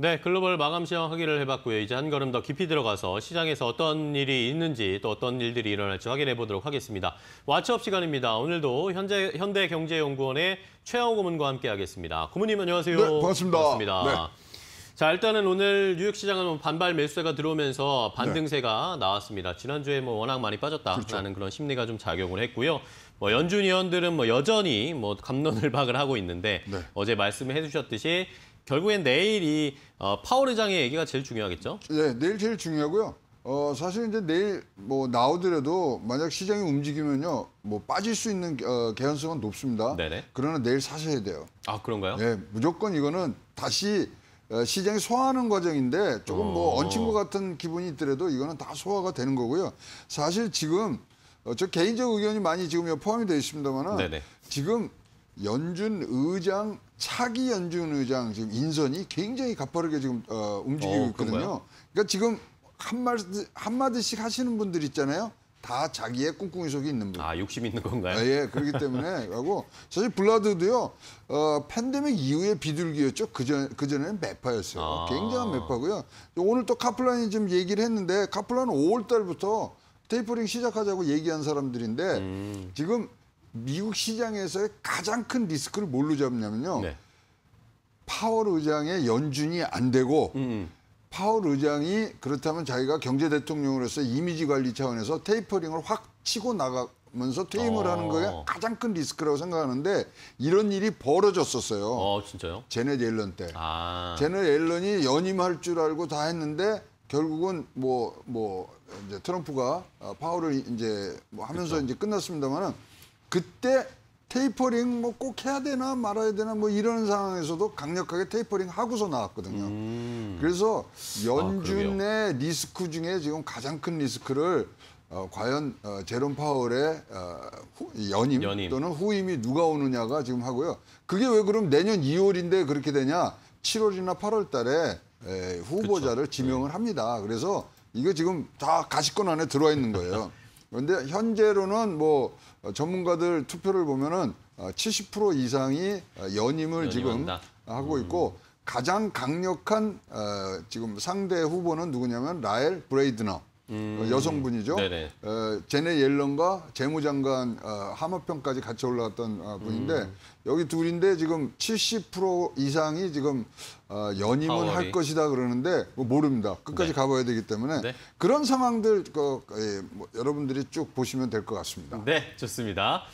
네, 글로벌 마감 시황 확인을 해봤고요. 이제 한 걸음 더 깊이 들어가서 시장에서 어떤 일이 있는지 또 어떤 일들이 일어날지 확인해 보도록 하겠습니다. 와츠업 시간입니다. 오늘도 현재 현대경제연구원의 최영호 고문과 함께하겠습니다. 고문님 안녕하세요. 네, 반갑습니다. 반갑습니다. 네. 자, 일단은 오늘 뉴욕시장은 뭐 반발 매수세가 들어오면서 반등세가 네. 나왔습니다. 지난주에 뭐 워낙 많이 빠졌다라는 그렇죠. 그런 심리가 좀 작용을 했고요. 뭐 연준 의원들은 뭐 여전히 뭐 감론을 박을 하고 있는데 네. 어제 말씀해 주셨듯이 결국엔 내일이 어, 파월 의장의 얘기가 제일 중요하겠죠? 네, 내일 제일 중요하고요. 어, 사실 이제 내일 뭐 나오더라도 만약 시장이 움직이면요, 뭐 빠질 수 있는 어, 개연성은 높습니다. 네네. 그러나 내일 사셔야 돼요. 아, 그런가요? 네, 무조건 이거는 다시 어, 시장이 소화하는 과정인데 조금 뭐 어... 얹힌 것 같은 기분이 있더라도 이거는 다 소화가 되는 거고요. 사실 지금 어, 저 개인적 의견이 많이 지금 포함이 되어 있습니다만 지금 연준 의장 차기 연준 의장 지금 인선이 굉장히 가파르게 지금 어, 움직이고 어, 있거든요. 그러니까 지금 한말 한마디씩 하시는 분들 있잖아요. 다 자기의 꿍꿍이 속에 있는 분. 아, 욕심 있는 건가요? 아, 예, 그렇기 때문에 하고 사실 블라드도요. 어, 팬데믹 이후에 비둘기였죠. 그전 그전에는 매파였어요. 아. 굉장한 매파고요. 오늘 또 카플란이 좀 얘기를 했는데 카플란은 5월 달부터 테이퍼링 시작하자고 얘기한 사람들인데 음. 지금 미국 시장에서의 가장 큰 리스크를 뭘로 잡냐면요. 네. 파월 의장의 연준이 안 되고 음, 음. 파월 의장이 그렇다면 자기가 경제 대통령으로서 이미지 관리 차원에서 테이퍼링을 확 치고 나가면서 퇴임을 어. 하는 거에 가장 큰 리스크라고 생각하는데 이런 일이 벌어졌었어요. 어, 진짜요? 제넷 옐런 때. 아. 제네 옐런이 연임할 줄 알고 다 했는데 결국은 뭐뭐 뭐 이제 트럼프가 어, 파월을 이제 뭐 하면서 그쵸. 이제 끝났습니다만은 그때 테이퍼링 뭐 꼭 해야 되나 말아야 되나 뭐 이런 상황에서도 강력하게 테이퍼링 하고서 나왔거든요. 음. 그래서 아, 연준의 아, 리스크 중에 지금 가장 큰 리스크를 어, 과연 어, 제롬 파월의 어, 후, 연임, 연임, 또는 후임이 누가 오느냐가 지금 하고요. 그게 왜 그럼 내년 2월인데 그렇게 되냐? 7월이나 8월 달에 에, 후보자를 그쵸. 지명을 네. 합니다. 그래서 이거 지금 다 가시권 안에 들어와 있는 거예요. 그런데 현재로는 뭐 어, 전문가들 투표를 보면은 70% 어, 이상이 어, 연임을 지금 한다. 하고 음. 있고 음. 가장 강력한 어, 지금 상대 후보는 누구냐면 라엘 브레이드너. 음. 어, 여성분이죠. 네네. 어, 제네 옐런과 재무장관 어, 하마평까지 같이 올라갔던 어, 분인데 음. 여기 둘인데 지금 70% 이상이 지금 어, 연임은 파월이. 할 것이다 그러는데 뭐 모릅니다. 끝까지 네. 가봐야 되기 때문에 네. 그런 상황들 그, 예, 뭐, 여러분들이 쭉 보시면 될 것 같습니다. 네, 좋습니다.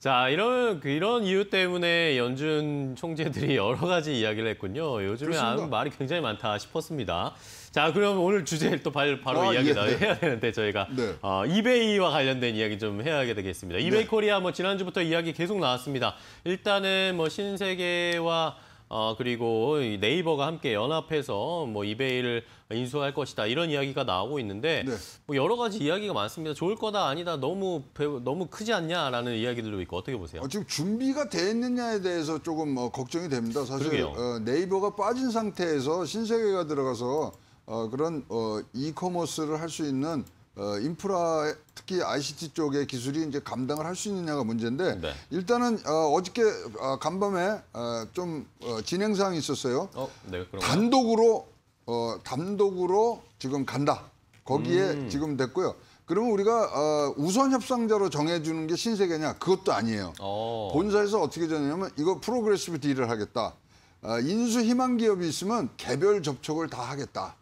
자, 이런 그 이런 이유 때문에 연준 총재들이 여러 가지 이야기를 했군요. 요즘에 아 말이 굉장히 많다 싶었습니다. 자, 그럼 오늘 주제를 또 바로, 바로 아, 이야기 예, 네. 해야 되는데 저희가 네. 어, 이베이와 관련된 이야기 좀 해야 되겠습니다. 이베이 네. 코리아 뭐 지난주부터 이야기 계속 나왔습니다. 일단은 뭐 신세계와 어, 그리고 네이버가 함께 연합해서 뭐 이베이를 인수할 것이다 이런 이야기가 나오고 있는데 네. 뭐 여러 가지 이야기가 많습니다. 좋을 거다 아니다 너무 너무 크지 않냐라는 이야기들도 있고 어떻게 보세요? 어, 지금 준비가 됐느냐에 대해서 조금 어, 걱정이 됩니다. 사실 어, 네이버가 빠진 상태에서 신세계가 들어가서 어, 그런 어, 이커머스를 할 수 있는 어, 인프라 특히 ICT 쪽의 기술이 이제 감당을 할 수 있느냐가 문제인데 네. 일단은 어, 어저께 어, 간밤에 어, 좀 어, 진행 사항이 있었어요. 어, 네, 단독으로 어, 단독으로 지금 간다. 거기에 음. 지금 됐고요. 그러면 우리가 어, 우선 협상자로 정해주는 게 신세계냐? 그것도 아니에요. 오. 어. 본사에서 어떻게 되냐면 이거 프로그레시브 딜을 하겠다. 어, 인수 희망 기업이 있으면 개별 접촉을 다 하겠다.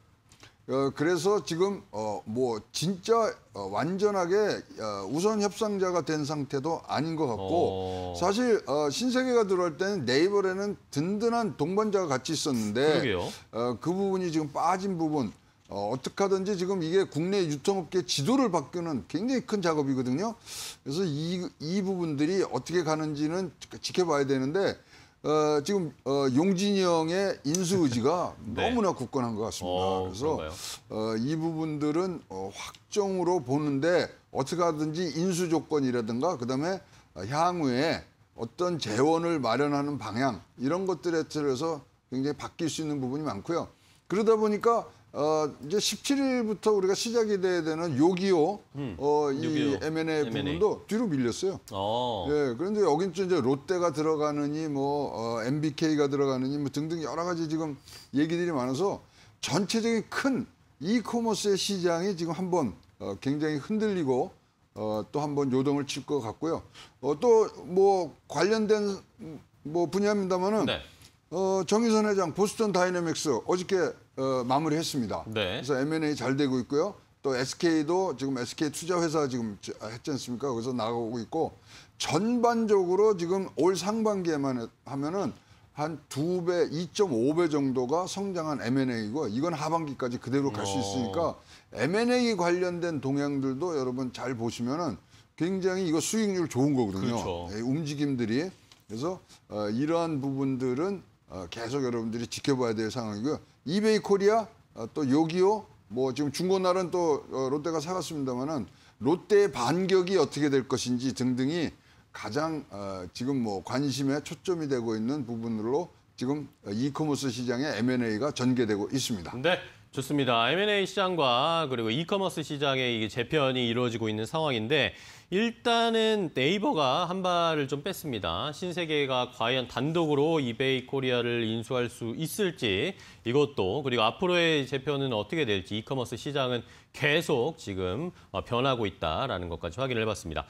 어, 그래서 지금 어, 뭐 진짜 어, 완전하게 어, 우선 협상자가 된 상태도 아닌 것 같고 오. 어. 사실 어, 신세계가 들어올 때는 네이버에는 든든한 동반자가 같이 있었는데 어, 그 부분이 지금 빠진 부분 어, 어떻게 하든지 지금 이게 국내 유통업계 지도를 바꾸는 굉장히 큰 작업이거든요. 그래서 이, 이 부분들이 어떻게 가는지는 지켜봐야 되는데 어, 지금 어, 용진이 형의 인수 의지가 네. 너무나 굳건한 것 같습니다. 어, 그래서 어, 이 부분들은 어, 확정으로 보는데 어떻게 하든지 인수 조건이라든가 그다음에 향후에 어떤 재원을 마련하는 방향 이런 것들에 대해서 굉장히 바뀔 수 있는 부분이 많고요. 그러다 보니까 어, 이제 17일부터 우리가 시작이 돼야 되는 요기요, 음, 어, 이 M&A 부분도 뒤로 밀렸어요. 어. 예, 그런데 여긴 또 이제 롯데가 들어가느니 뭐, 어, MBK가 들어가느니 뭐 등등 여러 가지 지금 얘기들이 많아서 전체적인 큰 이코머스의 시장이 지금 한번 어, 굉장히 흔들리고 어, 또 한번 요동을 칠 것 같고요. 어, 또 뭐 관련된 뭐 분야입니다만은 네. 어, 정의선 회장 보스턴 다이내믹스 어저께 어, 마무리했습니다. 네. 그래서 M&A 잘 되고 있고요. 또 SK도 지금 SK 투자회사 지금 했지 않습니까? 거기서 나가고 있고 전반적으로 지금 올 상반기에만 하면은 한 두 배, 2.5배 정도가 성장한 M&A이고 이건 하반기까지 그대로 갈수 어. 있으니까 M&A 관련된 동향들도 여러분 잘 보시면은 굉장히 이거 수익률 좋은 거거든요. 그렇죠. 예, 움직임들이 그래서 어, 이러한 부분들은 어, 계속 여러분들이 지켜봐야 될 상황이고요. 이베이 코리아, 어, 또 요기요, 뭐 지금 중고나라는또 어, 롯데가 사갔습니다마는 롯데의 반격이 어떻게 될 것인지 등등이 가장 어, 지금 뭐 관심의 초점이 되고 있는 부분으로 지금 어, 이커머스 시장의 M&A가 전개되고 있습니다. 네. 좋습니다. M&A 시장과 그리고 이커머스 시장의 이게 재편이 이루어지고 있는 상황인데 일단은 네이버가 한 발을 좀 뺐습니다. 신세계가 과연 단독으로 이베이 코리아를 인수할 수 있을지 이것도 그리고 앞으로의 재편은 어떻게 될지 이커머스 시장은 계속 지금 어, 변하고 있다라는 것까지 확인을 해봤습니다.